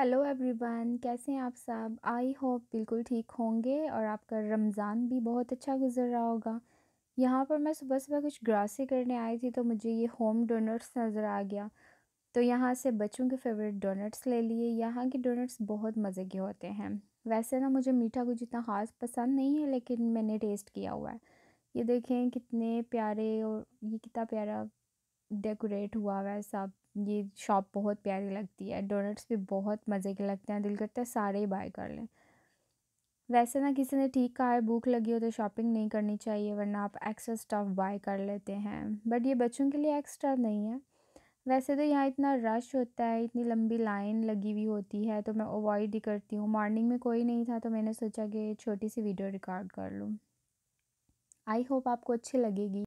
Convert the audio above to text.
hello everyone कैसे हैं आप सब आई होप बिल्कुल ठीक होंगे और आपका रमज़ान भी बहुत अच्छा गुजर रहा होगा यहाँ पर मैं सुबह सुबह कुछ ग्रासी करने आई थी तो मुझे ये होम डोनट्स नज़र आ गया तो यहाँ से बच्चों के फेवरेट डोनट्स ले लिए यहाँ के डोनट्स बहुत मज़े के होते हैं वैसे ना मुझे मीठा कुछ इतना ख़ास पसंद नहीं है लेकिन मैंने टेस्ट किया हुआ है ये देखें कितने प्यारे और ये कितना प्यारा डेकोरेट हुआ हुआ है सब ये शॉप बहुत प्यारी लगती है डोनट्स भी बहुत मज़े के लगते हैं दिल करता है सारे ही बाय कर लें वैसे ना किसी ने ठीक कहा है भूख लगी हो तो शॉपिंग नहीं करनी चाहिए वरना आप एक्स्ट्रा स्टफ़ बाय कर लेते हैं बट ये बच्चों के लिए एक्स्ट्रा नहीं है वैसे तो यहाँ इतना रश होता है इतनी लंबी लाइन लगी हुई होती है तो मैं अवॉइड ही करती हूँ मॉर्निंग में कोई नहीं था तो मैंने सोचा कि छोटी सी वीडियो रिकॉर्ड कर लूँ आई होप आपको अच्छी लगेगी